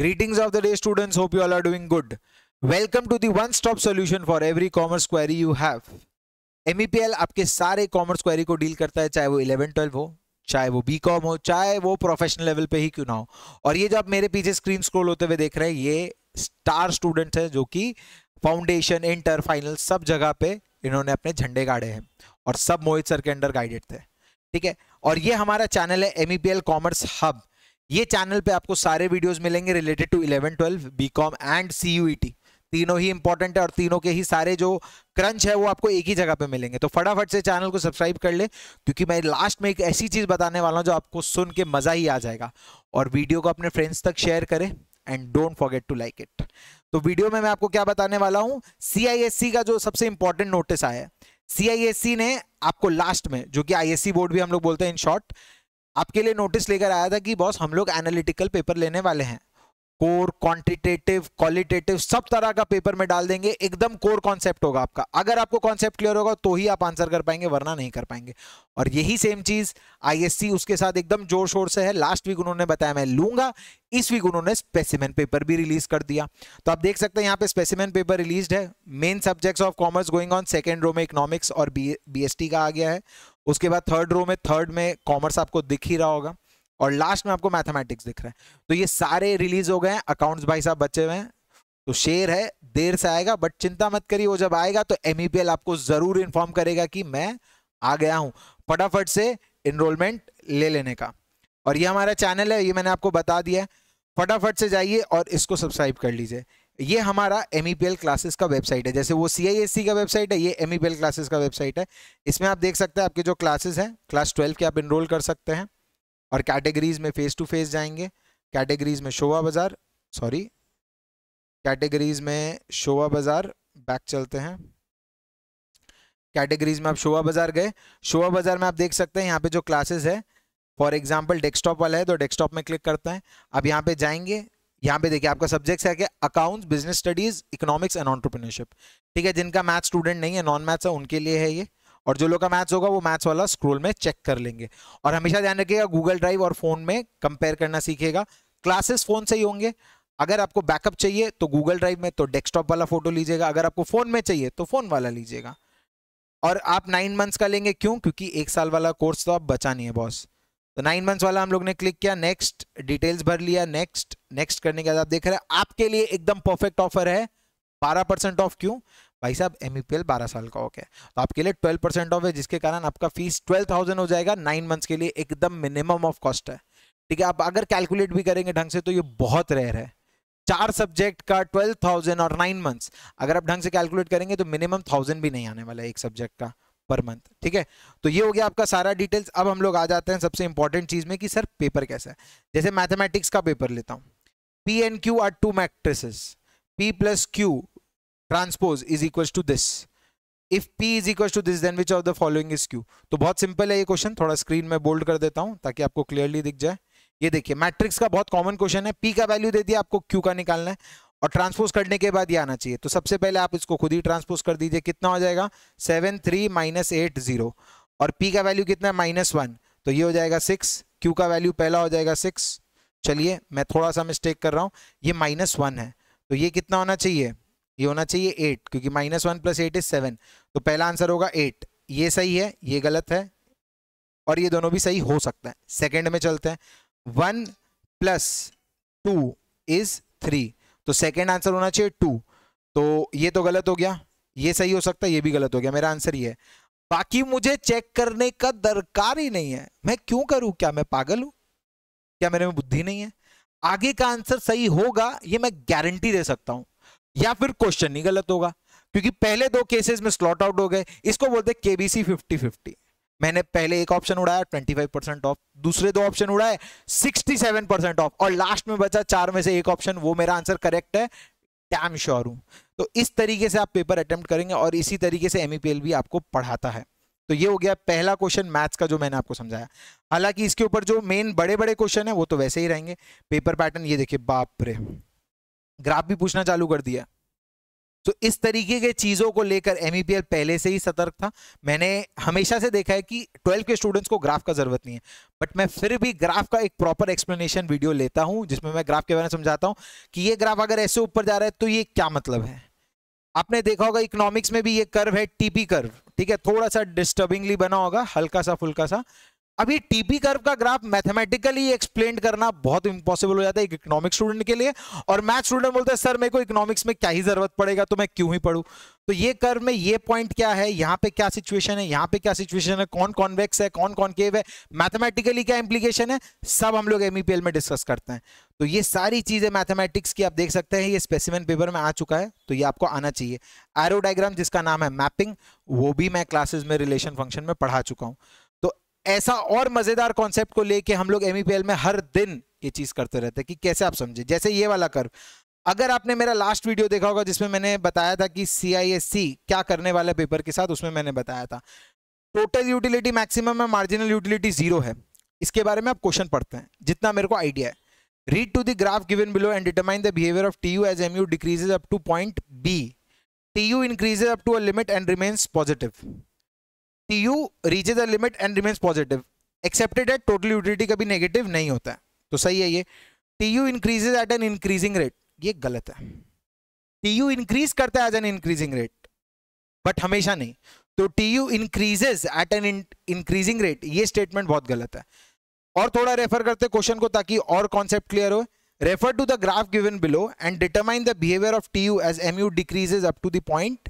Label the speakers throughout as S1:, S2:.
S1: Greetings of the day students, hope you all are doing good. Welcome to the one-stop solution for every commerce query you have. MEPL आपके सारे commerce query को deal करता है चाहे वो 11, 12 हो चाहे वो बी कॉम हो चाहे वो प्रोफेशनल लेवल पे ही क्यों ना हो और ये जो आप मेरे पीछे स्क्रीन स्क्रॉल होते हुए देख रहे हैं ये स्टार स्टूडेंट हैं जो कि फाउंडेशन इंटर फाइनल सब जगह पे इन्होंने अपने झंडे गाड़े हैं और सब मोहित सर के अंडर गाइडेड थे ठीक है और ये हमारा चैनल है एम कॉमर्स हब ये चैनल पे आपको सारे वीडियोस मिलेंगे related to eleven twelve B Com and C तीनों ही इंपॉर्टेंट है और तीनों के ही सारे जो क्रंच है वो आपको एक ही जगह पे मिलेंगे तो फटाफट से चैनल को सब्सक्राइब कर ले क्योंकि मैं लास्ट में एक ऐसी चीज़ बताने वाला हूँ जो आपको सुन के मज़ा ही आ जाएगा और वीडियो को अपने फ्रेंड्स तक शेयर करें and don't forget to like it तो वीडियो में मैं आपको क्या बताने वाला हूँ सी का जो सबसे इंपॉर्टेंट नोटिस आया है सी ने आपको लास्ट में जो कि आई बोर्ड भी हम लोग बोलते हैं इन शॉर्ट आपके लिए नोटिस लेकर आया था कि बॉस हम लोग एनालिटिकल पेपर लेने वाले हैं कोर क्वांटिटेटिव क्वालिटेटिव सब तरह का पेपर में डाल देंगे एकदम कोर कॉन्सेप्ट होगा आपका अगर आपको कॉन्सेप्ट क्लियर होगा तो ही आप आंसर कर पाएंगे वरना नहीं कर पाएंगे और यही सेम चीज आईएससी उसके साथ एकदम जोर शोर से है लास्ट वीक उन्होंने बताया मैं लूंगा इस वीक उन्होंने स्पेसिमेन पेपर भी रिलीज कर दिया तो आप देख सकते हैं यहाँ पे स्पेसिमेन पेपर रिलीज है main subjects of commerce going on second row में इकोनॉमिक्स और बी का आ गया है उसके बाद थर्ड रो में थर्ड में कॉमर्स आपको दिख ही रहा होगा और लास्ट में आपको मैथमेटिक्स दिख रहा है तो ये सारे रिलीज हो गए हैं अकाउंट्स भाई साहब बचे हुए हैं तो शेयर है देर से आएगा बट चिंता मत करिए वो जब आएगा तो एम e आपको जरूर इन्फॉर्म करेगा कि मैं आ गया हूँ फटाफट से इनरोलमेंट ले लेने का और ये हमारा चैनल है ये मैंने आपको बता दिया फटाफट से जाइए और इसको सब्सक्राइब कर लीजिए ये हमारा एम क्लासेस e का वेबसाइट है जैसे वो सी e का वेबसाइट है ये एम क्लासेस का वेबसाइट है इसमें आप देख सकते हैं आपके जो क्लासेस हैं क्लास ट्वेल्व के आप इनरोल कर सकते हैं और कैटेगरीज में फेस टू फेस जाएंगे कैटेगरीज में शोभा बाज़ार सॉरी कैटेगरीज में शोभा बाज़ार बैक चलते हैं कैटेगरीज में आप शोभा बाज़ार गए शोभा बाज़ार में आप देख सकते हैं यहाँ पे जो क्लासेस है फॉर एग्जाम्पल डेस्कटॉप वाला है तो डेस्कटॉप में क्लिक करते हैं अब यहाँ पे जाएंगे यहाँ पे देखिए आपका सब्जेक्ट है क्या accounts business studies economics and entrepreneurship ठीक है जिनका मैथ स्टूडेंट नहीं है नॉन मैथ्स है उनके लिए है ये और जो लोग का मैथ्स होगा वो मैथ्स वाला स्क्रोल में चेक कर लेंगे और हमेशा ध्यान रखिएगा गूगल ड्राइव और फोन में कंपेयर करना सीखेगा क्लासेस फोन से ही होंगे अगर आपको बैकअप चाहिए तो गूगल ड्राइव में तो डेस्कटॉप वाला फोटो लीजिएगा अगर आपको फोन में चाहिए तो फोन वाला लीजिएगा और आप नाइन मंथ्स का लेंगे क्यों क्योंकि एक साल वाला कोर्स तो आप बचा नहीं है बॉस तो नाइन मंथ्स वाला हम लोग ने क्लिक किया नेक्स्ट डिटेल्स भर लिया नेक्स्ट नेक्स्ट करने के बाद आप देख रहे हैं आपके लिए एकदम परफेक्ट ऑफर है बारह परसेंट ऑफ क्यों भाई साहब एम e बारह साल का हो गया तो आपके लिए ट्वेल्व परसेंट ऑफ है जिसके कारण आपका फीस ट्वेल्व थाउजेंड हो जाएगा नाइन मंथ्स के लिए एकदम मिनिमम ऑफ कॉस्ट है ठीक है आप अगर कैलकुलेट भी करेंगे ढंग से तो ये बहुत रेयर है चार सब्जेक्ट का ट्वेल्व थाउजेंड और नाइन मंथ्स अगर आप ढंग से कैलकुलेट करेंगे तो मिनिमम थाउजेंड भी नहीं आने वाला है एक सब्जेक्ट का पर मंथ ठीक है तो ये हो गया आपका सारा डिटेल्स अब हम लोग आ जाते हैं सबसे इंपॉर्टेंट चीज़ में कि सर पेपर कैसा है जैसे मैथमेटिक्स का पेपर लेता हूँ P and Q are two matrices P plus Q transpose is equal to this if P is equal to this then which of the following is Q तो बहुत simple है ये क्वेश्चन थोड़ा screen में bold कर देता हूँ ताकि आपको क्लियरली दिख जाए ये देखिए मैट्रिक्स का बहुत कॉमन क्वेश्चन है पी का वैल्यू दे दिया आपको क्यू का निकालना है और ट्रांसपोज करने के बाद ये आना चाहिए तो सबसे पहले आप इसको खुद ही ट्रांसपोज कर दीजिए कितना हो जाएगा seven three minus eight zero और पी का वैल्यू कितना है माइनस वन तो ये हो जाएगा सिक्स क्यू का वैल्यू पहला हो जाएगा सिक्स चलिए मैं थोड़ा सा मिस्टेक कर रहा हूँ ये माइनस वन है तो ये कितना होना चाहिए ये होना चाहिए एट क्योंकि minus one plus eight is seven तो पहला आंसर होगा एट ये सही है ये गलत है और ये दोनों भी सही हो सकता है सेकेंड में चलते हैं one plus two is three तो सेकेंड आंसर होना चाहिए टू तो ये तो गलत हो गया ये सही हो सकता है ये भी गलत हो गया मेरा आंसर ये है बाकी मुझे चेक करने का दरकार ही नहीं है मैं क्यों करूं क्या मैं पागल हूं क्या मेरे में बुद्धि नहीं है आगे का आंसर सही होगा ये मैं गारंटी दे सकता हूं या फिर क्वेश्चन ही गलत होगा क्योंकि पहले दो केसेस में स्लॉट आउट हो गए इसको बोलते हैं केबीसी फिफ्टी फिफ्टी मैंने पहले एक ऑप्शन उड़ाया 25 परसेंट ऑफ दूसरे दो ऑप्शन उड़ाए 67 परसेंट ऑफ और लास्ट में बचा चार में से एक ऑप्शन वो मेरा आंसर करेक्ट है डैम श्योर हूं तो इस तरीके से आप पेपर अटेम्प्ट करेंगे और इसी तरीके से एमईपीएल e भी आपको पढ़ाता है तो ये हो गया पहला क्वेश्चन मैथ्स का जो मैंने आपको समझाया हालांकि इसके ऊपर जो मेन बड़े बड़े क्वेश्चन है वो तो वैसे ही रहेंगे पेपर पैटर्न ये देखिए बापरे ग्राफ भी पूछना चालू कर दिया तो इस तरीके के चीज़ों को लेकर एम e पहले से ही सतर्क था मैंने हमेशा से देखा है कि ट्वेल्थ के स्टूडेंट्स को ग्राफ का ज़रूरत नहीं है बट मैं फिर भी ग्राफ का एक प्रॉपर एक्सप्लेनेशन वीडियो लेता हूं जिसमें मैं ग्राफ के बारे में समझाता हूं कि ये ग्राफ अगर ऐसे ऊपर जा रहा है तो ये क्या मतलब है आपने देखा होगा इकोनॉमिक्स में भी ये कर्व है टीपी कर्व ठीक है थोड़ा सा डिस्टर्बिंगली बना होगा हल्का सा फुल्का सा अभी टीपी कर्व का ग्राफ मैथमेटिकली एक्सप्लेन करना बहुत इंपॉसिबल हो जाता है एक इकोनॉमिक स्टूडेंट के लिए और मैथ स्टूडेंट बोलते हैं सर मेरे को इकोनॉमिक्स में क्या ही जरूरत पड़ेगा तो मैं क्यों ही पढ़ू तो ये कर्व में ये पॉइंट क्या है यहाँ पे क्या सिचुएशन है यहाँ पे क्या सिचुएशन है कौन कॉन्वेक्स है कौन कॉन्केव है मैथमेटिकली क्या इंप्लीकेशन है सब हम लोग एमईपीएल e में डिस्कस करते हैं तो ये सारी चीजें मैथमेटिक्स की आप देख सकते हैं ये स्पेसिमेंट पेपर में आ चुका है तो ये आपको आना चाहिए एरो डायग्राम जिसका नाम है मैपिंग वो भी मैं क्लासेज में रिलेशन फंक्शन में पढ़ा चुका हूँ ऐसा और मजेदार कॉन्सेप्ट को लेके हम लोग एम e में हर दिन ये चीज करते रहते हैं कि कैसे आप समझे जैसे ये वाला कर्व अगर आपने मेरा लास्ट वीडियो देखा होगा जिसमें मैंने बताया था कि सी क्या करने वाले पेपर के साथ उसमें मैंने बताया था टोटल यूटिलिटी मैक्सिमम है मार्जिनल यूटिलिटी जीरो है इसके बारे में आप क्वेश्चन पढ़ते हैं जितना मेरे को आइडिया है read to the graph given below and determine the behaviour of T U as M U decreases up to point B T U increases up to a limit and remains positive U reaches the limit and remains positive accepted है total utility कभी negative नहीं होता है तो सही है ये T U increases at an increasing rate ये गलत है टी यू इंक्रीज करता है eight an increasing rate but हमेशा नहीं तो T U increases at an increasing rate ये स्टेटमेंट बहुत गलत है और थोड़ा रेफर करते क्वेश्चन को ताकि और कॉन्सेप्ट क्लियर हो refer to the graph given below and determine the behaviour of T U as M U decreases up to the point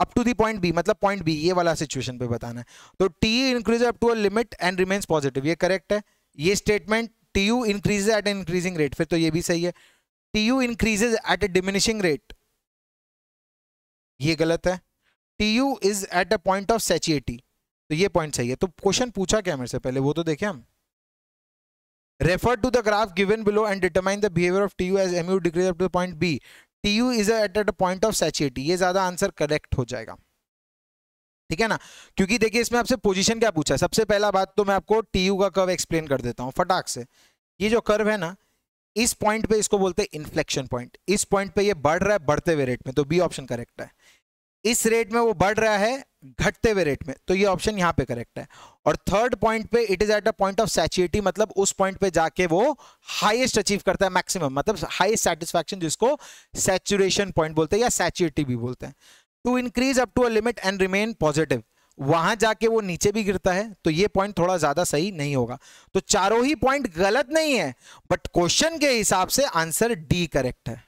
S1: up to the point B मतलब पॉइंट बी ये वाला situation पे बताना है तो T increase up to a limit and remains positive ये correct है ये statement T U increase at increasing rate फिर तो ये भी सही है T U increases at a diminishing rate ये गलत है T U is at a point of satiety तो ये पॉइंट सही है तो क्वेश्चन पूछा क्या मेरे से पहले वो तो देखे हम refer to the graph given below and determine the behavior of tu as mu decreases up to the point b T U is at at point of satiety ये ज़्यादा आंसर करेक्ट हो जाएगा ठीक है ना क्योंकि देखिए इसमें आपसे पोजीशन क्या पूछा है सबसे पहला बात तो मैं आपको टी यू का कर्व एक्सप्लेन कर देता हूँ फटाक से ये जो कर्व है ना इस पॉइंट पे इसको बोलते हैं इन्फ्लेक्शन पॉइंट इस पॉइंट पे ये बढ़ रहा है बढ़ते हुए रेट में तो बी ऑप्शन करेक्ट है इस रेट में वो बढ़ रहा है घटते हुए रेट में तो ये ऑप्शन यहाँ पे करेक्ट है और थर्ड पॉइंट पे it is at a point of satiety मतलब उस पॉइंट पे जाके वो हाईएस्ट अचीव करता है मैक्सिमम मतलब हाईएस्ट सेटिस्फैक्शन जिसको सैचुरेशन पॉइंट बोलते हैं या सैचुएटी भी बोलते हैं to increase up to a limit and remain positive वहां जाके वो नीचे भी गिरता है तो ये पॉइंट थोड़ा ज्यादा सही नहीं होगा तो चारों ही पॉइंट गलत नहीं है बट क्वेश्चन के हिसाब से आंसर डी करेक्ट है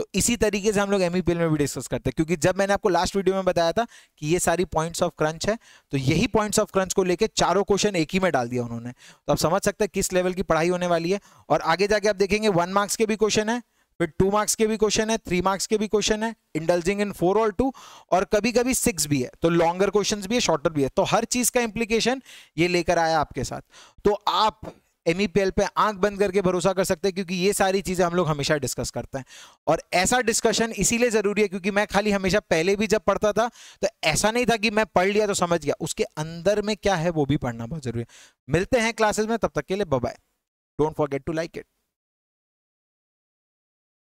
S1: तो इसी तरीके से हम लोग एम e में भी डिस्कस करते हैं क्योंकि जब मैंने आपको लास्ट वीडियो में बताया था कि ये सारी पॉइंट्स ऑफ क्रंच है तो यही पॉइंट्स ऑफ क्रंच को लेकर चारों क्वेश्चन एक ही में डाल दिया उन्होंने तो आप समझ सकते हैं किस लेवल की पढ़ाई होने वाली है और आगे जाके आप देखेंगे वन मार्क्स के भी क्वेश्चन है फिर टू मार्क्स के भी क्वेश्चन है थ्री मार्क्स के भी क्वेश्चन है इंडल्जिंग इन फोर और टू और कभी कभी सिक्स भी है तो लॉन्गर क्वेश्चंस भी है शॉर्टर भी है तो हर चीज का इंप्लीकेशन ये लेकर आया आपके साथ तो आप एम e पे आंख बंद करके भरोसा कर सकते हैं क्योंकि ये सारी चीज़ें हम लोग हमेशा डिस्कस करते हैं और ऐसा डिस्कशन इसीलिए ज़रूरी है क्योंकि मैं खाली हमेशा पहले भी जब पढ़ता था तो ऐसा नहीं था कि मैं पढ़ लिया तो समझ गया उसके अंदर में क्या है वो भी पढ़ना बहुत ज़रूरी है मिलते हैं क्लासेज में तब तक के लिए bye bye don't forget to like it